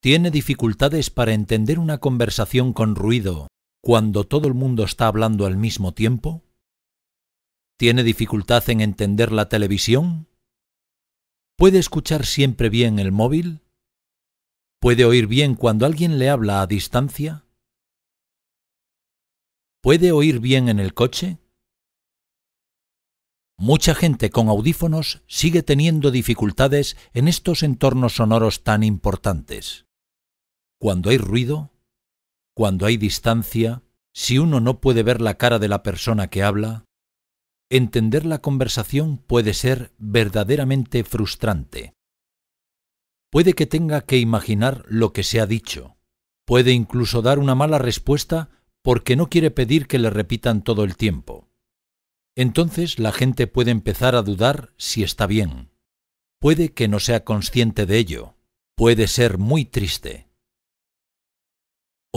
Tiene dificultades para entender una conversación con ruido cuando todo el mundo está hablando al mismo tiempo. ¿Tiene dificultad en entender la televisión? ¿Puede escuchar siempre bien el móvil? ¿Puede oír bien cuando alguien le habla a distancia? ¿Puede oír bien en el coche? Mucha gente con audífonos sigue teniendo dificultades en estos entornos sonoros tan importantes cuando hay ruido, cuando hay distancia, si uno no puede ver la cara de la persona que habla, entender la conversación puede ser verdaderamente frustrante. Puede que tenga que imaginar lo que se ha dicho. Puede incluso dar una mala respuesta porque no quiere pedir que le repitan todo el tiempo. Entonces la gente puede empezar a dudar si está bien. Puede que no sea consciente de ello. Puede ser muy triste.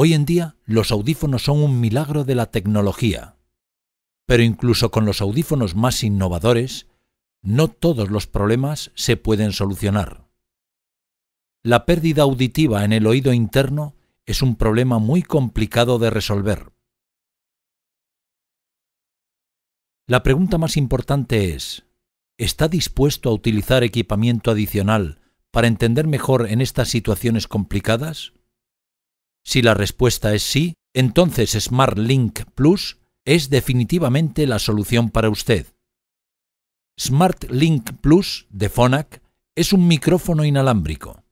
Hoy en día los audífonos son un milagro de la tecnología. Pero incluso con los audífonos más innovadores, no todos los problemas se pueden solucionar. La pérdida auditiva en el oído interno es un problema muy complicado de resolver. La pregunta más importante es, ¿está dispuesto a utilizar equipamiento adicional para entender mejor en estas situaciones complicadas? Si la respuesta es sí, entonces Smart Plus es definitivamente la solución para usted. Smart Link Plus de Phonak es un micrófono inalámbrico.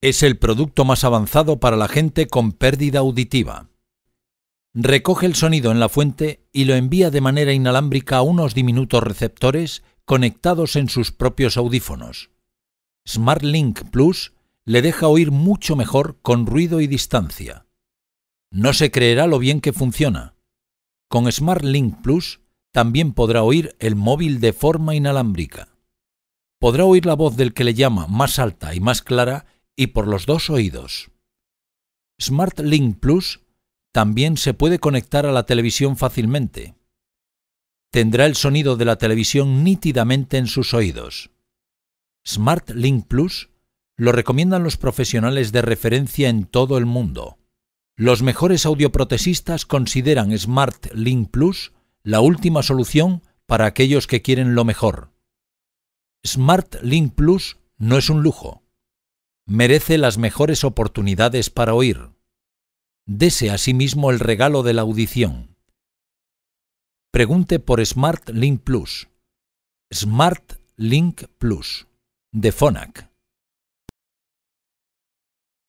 Es el producto más avanzado para la gente con pérdida auditiva. Recoge el sonido en la fuente y lo envía de manera inalámbrica a unos diminutos receptores conectados en sus propios audífonos. SmartLink Plus le deja oír mucho mejor con ruido y distancia. No se creerá lo bien que funciona. Con Smart Link Plus también podrá oír el móvil de forma inalámbrica. Podrá oír la voz del que le llama más alta y más clara y por los dos oídos. Smart Link Plus también se puede conectar a la televisión fácilmente. Tendrá el sonido de la televisión nítidamente en sus oídos. Smart Link Plus lo recomiendan los profesionales de referencia en todo el mundo. Los mejores audioprotesistas consideran Smart Link Plus la última solución para aquellos que quieren lo mejor. Smart Link Plus no es un lujo. Merece las mejores oportunidades para oír. Dese a sí mismo el regalo de la audición. Pregunte por Smart Link Plus. Smart Link Plus, de Phonak.